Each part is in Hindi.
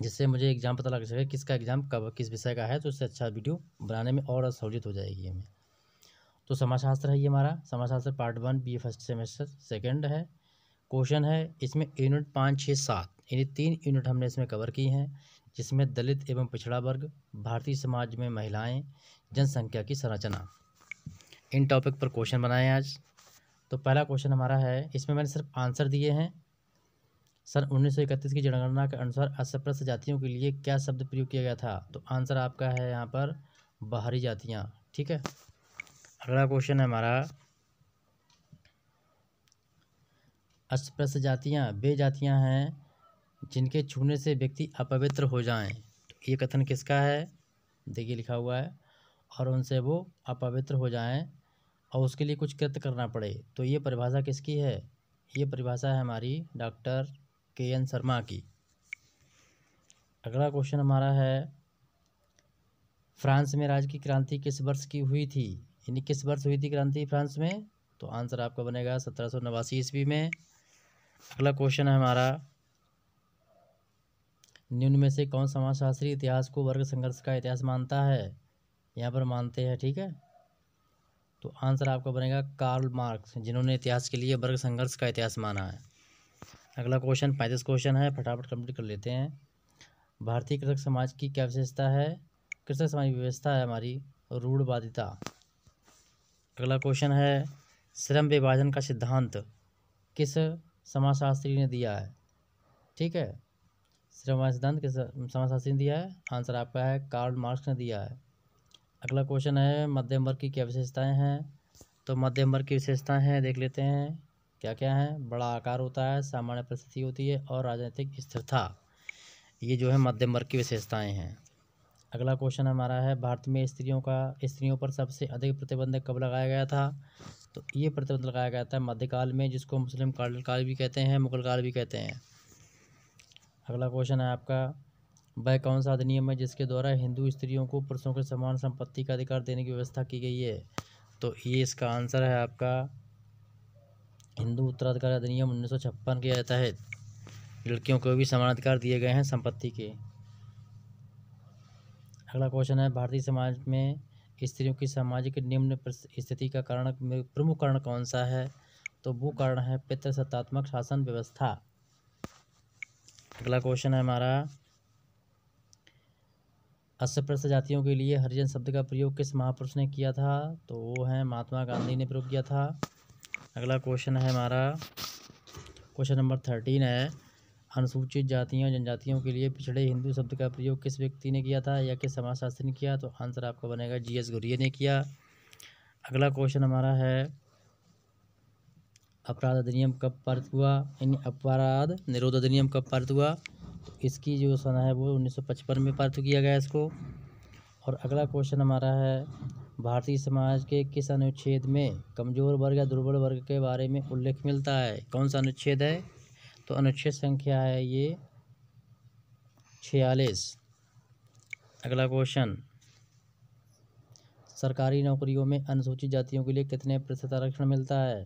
जिससे मुझे एग्ज़ाम पता लग सके किसका एग्ज़ाम कब किस विषय का है तो उससे अच्छा वीडियो बनाने में और सहूलियत हो जाएगी हमें तो समाजशास्त्र है ये हमारा समाजशास्त्र part one b first semester second है क्वेश्चन है इसमें यूनिट पाँच छः सात यानी तीन यूनिट हमने इसमें कवर की हैं जिसमें दलित एवं पिछड़ा वर्ग भारतीय समाज में महिलाएं जनसंख्या की संरचना इन टॉपिक पर क्वेश्चन बनाए आज तो पहला क्वेश्चन हमारा है इसमें मैंने सिर्फ आंसर दिए हैं सन 1931 की जनगणना के अनुसार असप्रस्थ जातियों के लिए क्या शब्द प्रयोग किया गया था तो आंसर आपका है यहाँ पर बाहरी जातियाँ ठीक है अगला क्वेश्चन है हमारा अस्पृश्य जातियाँ वे जातियाँ हैं जिनके छूने से व्यक्ति अपवित्र हो जाएं तो ये कथन किसका है देखिए लिखा हुआ है और उनसे वो अपवित्र हो जाएं और उसके लिए कुछ कृत्य करना पड़े तो ये परिभाषा किसकी है ये परिभाषा है हमारी डॉक्टर के एन शर्मा की अगला क्वेश्चन हमारा है फ्रांस में राज की क्रांति किस वर्ष की हुई थी यानी किस वर्ष हुई थी क्रांति फ्रांस में तो आंसर आपका बनेगा सत्रह सौ नवासी ईस्वी में अगला क्वेश्चन है हमारा निम्न में से कौन समाजशास्त्री इतिहास को वर्ग संघर्ष का इतिहास मानता है यहाँ पर मानते हैं ठीक है तो आंसर आपका बनेगा कार्ल मार्क्स जिन्होंने इतिहास के लिए वर्ग संघर्ष का इतिहास माना है अगला क्वेश्चन पैंतीस क्वेश्चन है फटाफट कंप्लीट कर लेते हैं भारतीय कृषक समाज की क्या विशेषता है कृषक समाज की व्यवस्था है हमारी रूढ़वादिता अगला क्वेश्चन है श्रम विभाजन का सिद्धांत किस समाजशास्त्री ने दिया है ठीक है श्रम सिद्धांत किस समाजशास्त्री ने दिया है आंसर आपका है कार्ल मार्क्स ने दिया है अगला क्वेश्चन है मध्यम वर्ग की क्या विशेषताएं हैं तो मध्यम वर्ग की विशेषताएं हैं देख लेते हैं क्या क्या है बड़ा आकार होता है सामान्य परिस्थिति होती है और राजनीतिक स्थिरता ये जो है मध्यम वर्ग की विशेषताएँ हैं अगला क्वेश्चन हमारा है भारत में स्त्रियों का स्त्रियों पर सबसे अधिक प्रतिबंध कब लगाया गया था तो ये प्रतिबंध लगाया गया था मध्यकाल में जिसको मुस्लिम काल काल भी कहते हैं मुगल काल भी कहते हैं अगला क्वेश्चन है आपका वह कौन सा अधिनियम है जिसके द्वारा हिंदू स्त्रियों को पुरुषों के समान संपत्ति का अधिकार देने की व्यवस्था की गई है तो ये इसका आंसर है आपका हिंदू उत्तराधिकार अधिनियम उन्नीस सौ छप्पन के तहत लड़कियों को भी समान अधिकार दिए गए हैं संपत्ति के अगला क्वेश्चन है भारतीय समाज में स्त्रियों की सामाजिक निम्न स्थिति का कारण प्रमुख कारण कौन सा है तो वो कारण है पितृसत्तात्मक शासन व्यवस्था अगला क्वेश्चन है हमारा अस्पृश्य जातियों के लिए हरिजन शब्द का प्रयोग किस महापुरुष ने किया था तो वो है महात्मा गांधी ने प्रयोग किया था अगला क्वेश्चन है हमारा क्वेश्चन नंबर थर्टीन है अनुसूचित जातियों जनजातियों के लिए पिछड़े हिंदू शब्द का प्रयोग किस व्यक्ति ने किया था या किस समाजशास्त्री ने किया तो आंसर आपका बनेगा जी एस गुरिया ने किया अगला क्वेश्चन हमारा है अपराध अधिनियम कब पारित हुआ यानी अपराध निरोध अधिनियम कब पारित हुआ तो इसकी जो सना है वो 1955 में पारित किया गया इसको और अगला क्वेश्चन हमारा है भारतीय समाज के किस अनुच्छेद में कमजोर वर्ग या दुर्बल वर्ग के बारे में उल्लेख मिलता है कौन सा अनुच्छेद है तो अनुच्छेद संख्या है ये छियालीस अगला क्वेश्चन सरकारी नौकरियों में अनुसूचित जातियों के लिए कितने प्रतिशत आरक्षण मिलता है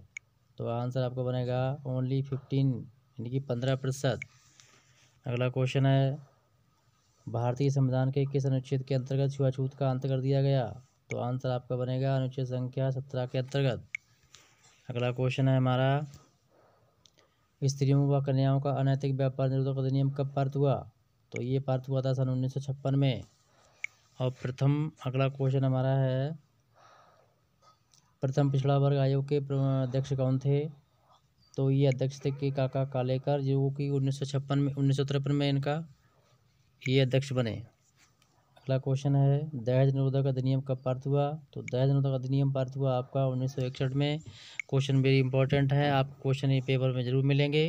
तो आंसर आपको बनेगा ओनली फिफ्टीन यानी कि पंद्रह प्रतिशत अगला क्वेश्चन है भारतीय संविधान के किस अनुच्छेद के अंतर्गत छुआछूत का अंत कर दिया गया तो आंसर आपका बनेगा अनुच्छेद संख्या सत्रह के अंतर्गत अगला क्वेश्चन है हमारा स्त्रियों व कन्याओं का अनैतिक व्यापार निरोधक अधिनियम कब पारित हुआ तो ये पारित हुआ था सन उन्नीस सौ छप्पन में और प्रथम अगला क्वेश्चन हमारा है प्रथम पिछड़ा वर्ग आयोग के अध्यक्ष कौन थे तो ये अध्यक्ष थे के काका कालेकर जो कि उन्नीस सौ छप्पन में उन्नीस सौ तिरपन में इनका ये अध्यक्ष बने अगला क्वेश्चन है दहेज निरोधक अधिनियम कब पारित हुआ तो दहेज निरोधक अधिनियम पारित हुआ आपका उन्नीस में क्वेश्चन वेरी इंपॉर्टेंट है आप क्वेश्चन ये पेपर में जरूर मिलेंगे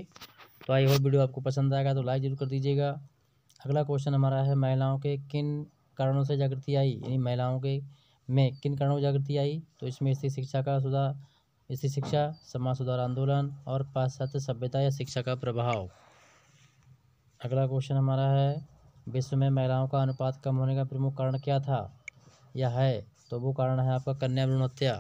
तो आई होप वीडियो आपको पसंद आएगा तो लाइक जरूर कर दीजिएगा अगला क्वेश्चन हमारा है महिलाओं के किन कारणों से जागृति आई यानी महिलाओं के में किन कारणों जागृति आई तो इसमें स्त्री शिक्षा का सुधार स्त्री शिक्षा समाज सुधार आंदोलन और पाश्चात्य सभ्यता या शिक्षा का प्रभाव अगला क्वेश्चन हमारा है विश्व में महिलाओं का अनुपात कम होने का प्रमुख कारण क्या था या है तो वो कारण है आपका कन्या भ्रूण हत्या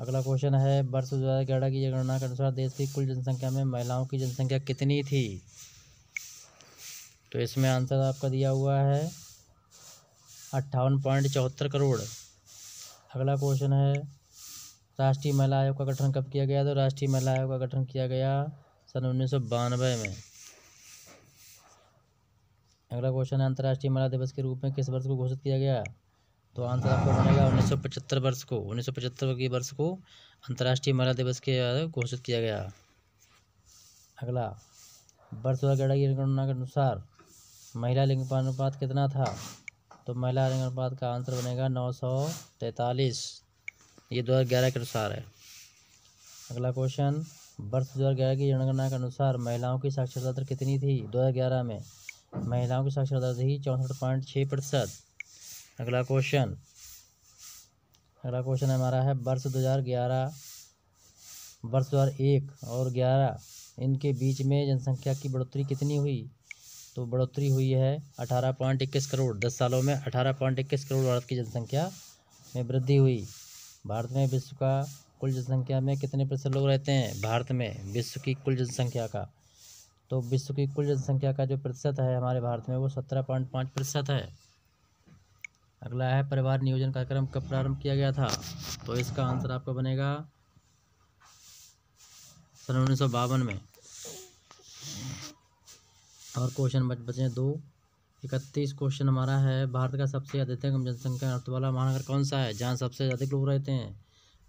अगला क्वेश्चन है वर्ष दो हज़ार ग्यारह की जनगणना के अनुसार देश की कुल जनसंख्या में महिलाओं की जनसंख्या कितनी थी तो इसमें आंसर आपका दिया हुआ है अट्ठावन पॉइंट चौहत्तर करोड़ अगला क्वेश्चन है राष्ट्रीय महिला आयोग का गठन कब किया गया तो राष्ट्रीय महिला आयोग का गठन किया गया सन उन्नीस में अगला क्वेश्चन है अंतर्राष्ट्रीय महिला दिवस के रूप में किस वर्ष को घोषित किया गया तो आंसर आपको बनेगा उन्नीस सौ पचहत्तर वर्ष को उन्नीस सौ पचहत्तर के वर्ष को अंतर्राष्ट्रीय महिला दिवस के घोषित किया गया अगला वर्ष दो हज़ार की गणना के अनुसार महिला लिंग अनुपात कितना था तो महिला लिंगानुपात का आंसर बनेगा नौ सौ तैंतालीस ये दो हज़ार ग्यारह के अनुसार है अगला क्वेश्चन वर्ष दो हज़ार ग्यारह की जनगणना के अनुसार महिलाओं की साक्षरता दर कितनी थी दो हज़ार ग्यारह में महिलाओं की साक्षरता रही चौंसठ पॉइंट छः प्रतिशत अगला क्वेश्चन अगला क्वेश्चन हमारा है वर्ष दो हजार ग्यारह वर्ष दो हज़ार एक और ग्यारह इनके बीच में जनसंख्या की बढ़ोतरी कितनी हुई तो बढ़ोतरी हुई है अठारह पॉइंट इक्कीस करोड़ दस सालों में अठारह पॉइंट इक्कीस करोड़ भारत की जनसंख्या में वृद्धि हुई भारत में विश्व का कुल जनसंख्या में कितने प्रतिशत लोग रहते हैं भारत में विश्व की कुल जनसंख्या का तो विश्व की कुल जनसंख्या का जो प्रतिशत है हमारे भारत में वो सत्रह पॉइंट पाँच प्रतिशत है अगला है परिवार नियोजन कार्यक्रम कब प्रारंभ किया गया था तो इसका आंसर आपका बनेगा सन उन्नीस सौ बावन में और क्वेश्चन बच बचे दो इकतीस क्वेश्चन हमारा है भारत का सबसे अधिकतम जनसंख्या अर्थ वाला महानगर कौन सा है जहाँ सबसे अधिक लोग रहते हैं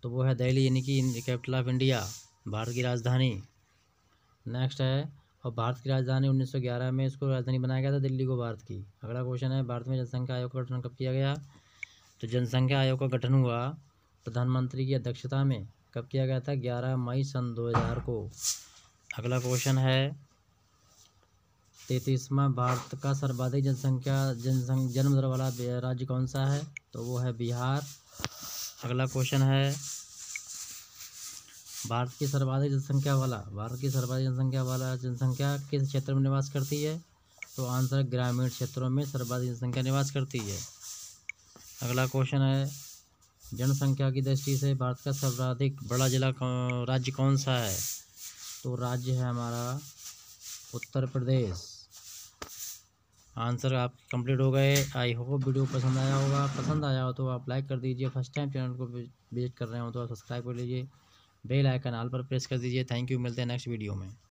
तो वो है दिल्ली यानी कि कैपिटल ऑफ इंडिया भारत की राजधानी नेक्स्ट है और भारत की राजधानी 1911 में इसको राजधानी बनाया गया था दिल्ली को भारत की अगला क्वेश्चन है भारत में जनसंख्या आयोग का गठन कब किया गया तो जनसंख्या आयोग का गठन हुआ प्रधानमंत्री की अध्यक्षता में कब किया गया था ग्यारह मई सन 2000 को अगला क्वेश्चन है तैतीसवा भारत का सर्वाधिक जनसंख्या जनसंख जन्म दर वाला राज्य कौन सा है तो वो है बिहार अगला क्वेश्चन है भारत की सर्वाधिक जनसंख्या वाला भारत की सर्वाधिक जनसंख्या वाला जनसंख्या किस क्षेत्र में निवास करती है तो आंसर ग्रामीण क्षेत्रों में सर्वाधिक जनसंख्या निवास करती है अगला क्वेश्चन है जनसंख्या की दृष्टि से भारत का सर्वाधिक बड़ा जिला राज्य कौन सा है तो राज्य है हमारा उत्तर प्रदेश आंसर आप कंप्लीट हो गए आई होप वीडियो पसंद आया होगा पसंद आया हो तो आप लाइक कर दीजिए फर्स्ट टाइम चैनल को विजिट कर रहे हो तो आप सब्सक्राइब कर लीजिए बेल आइकन आल पर प्रेस कर दीजिए थैंक यू मिलते हैं नेक्स्ट वीडियो में